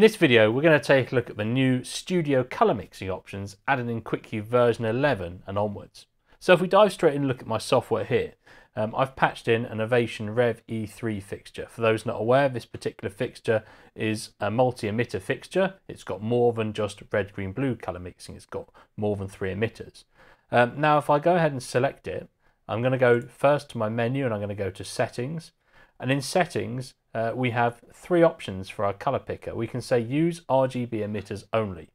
In this video, we're going to take a look at the new studio color mixing options added in QuickCube version 11 and onwards. So if we dive straight in and look at my software here, um, I've patched in an Ovation Rev E3 fixture. For those not aware, this particular fixture is a multi-emitter fixture. It's got more than just red, green, blue color mixing. It's got more than three emitters. Um, now, if I go ahead and select it, I'm going to go first to my menu and I'm going to go to settings. And in settings, uh, we have three options for our color picker. We can say use RGB emitters only.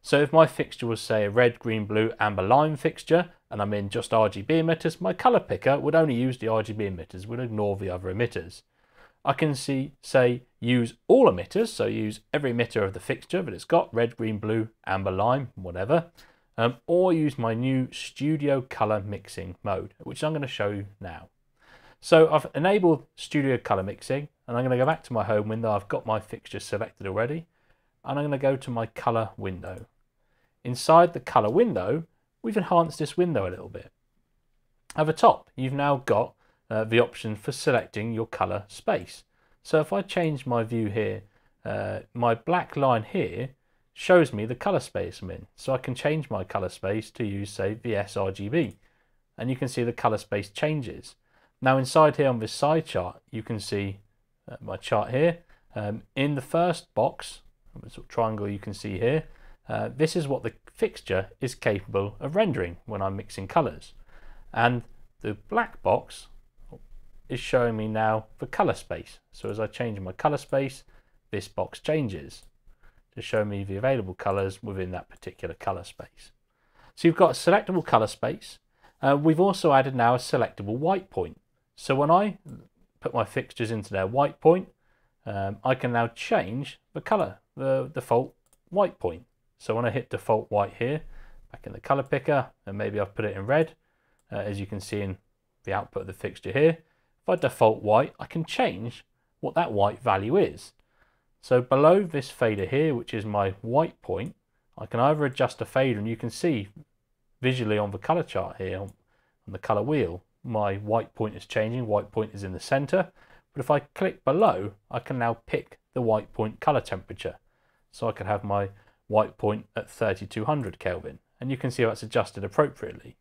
So if my fixture was say a red, green, blue, amber, lime fixture, and I'm in just RGB emitters, my color picker would only use the RGB emitters, would ignore the other emitters. I can see, say, use all emitters, so use every emitter of the fixture that it's got, red, green, blue, amber, lime, whatever, um, or use my new studio color mixing mode, which I'm going to show you now. So I've enabled Studio Color Mixing and I'm going to go back to my home window. I've got my fixture selected already and I'm going to go to my color window. Inside the color window, we've enhanced this window a little bit. At the top, you've now got uh, the option for selecting your color space. So if I change my view here, uh, my black line here shows me the color space I'm in. So I can change my color space to use, say, the sRGB. And you can see the color space changes. Now inside here on this side chart, you can see uh, my chart here. Um, in the first box, sort of triangle you can see here, uh, this is what the fixture is capable of rendering when I'm mixing colours. And the black box is showing me now the colour space. So as I change my colour space, this box changes to show me the available colours within that particular colour space. So you've got a selectable colour space. Uh, we've also added now a selectable white point. So when I put my fixtures into their white point, um, I can now change the color, the default white point. So when I hit default white here, back in the color picker, and maybe I've put it in red, uh, as you can see in the output of the fixture here. If I default white, I can change what that white value is. So below this fader here, which is my white point, I can either adjust the fader and you can see visually on the color chart here, on the color wheel, my white point is changing, white point is in the center. But if I click below, I can now pick the white point color temperature. So I can have my white point at 3200 Kelvin. And you can see how adjusted appropriately.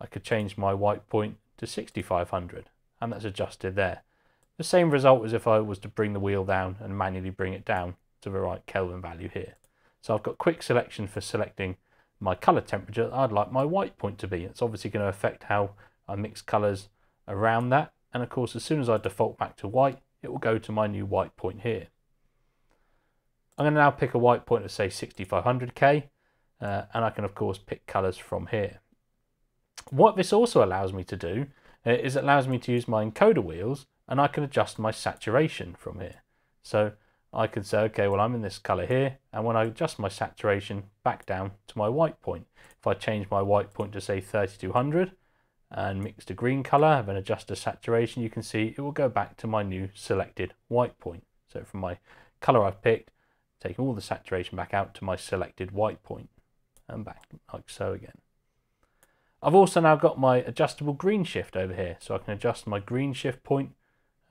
I could change my white point to 6500 and that's adjusted there. The same result as if I was to bring the wheel down and manually bring it down to the right Kelvin value here. So I've got quick selection for selecting my colour temperature I'd like my white point to be. It's obviously going to affect how I mix colors around that. And of course, as soon as I default back to white, it will go to my new white point here. I'm going to now pick a white point of say 6500K, uh, and I can of course pick colors from here. What this also allows me to do uh, is it allows me to use my encoder wheels and I can adjust my saturation from here. So I can say, okay, well, I'm in this color here. And when I adjust my saturation back down to my white point, if I change my white point to say 3200, and mix the green color and adjust the saturation, you can see it will go back to my new selected white point. So from my color I've picked, take all the saturation back out to my selected white point and back like so again. I've also now got my adjustable green shift over here, so I can adjust my green shift point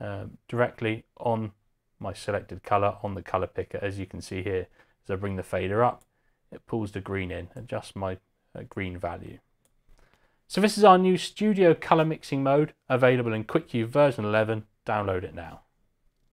um, directly on my selected color on the color picker, as you can see here. As I bring the fader up, it pulls the green in, adjusts my uh, green value. So this is our new studio color mixing mode available in QuickVue version 11. Download it now.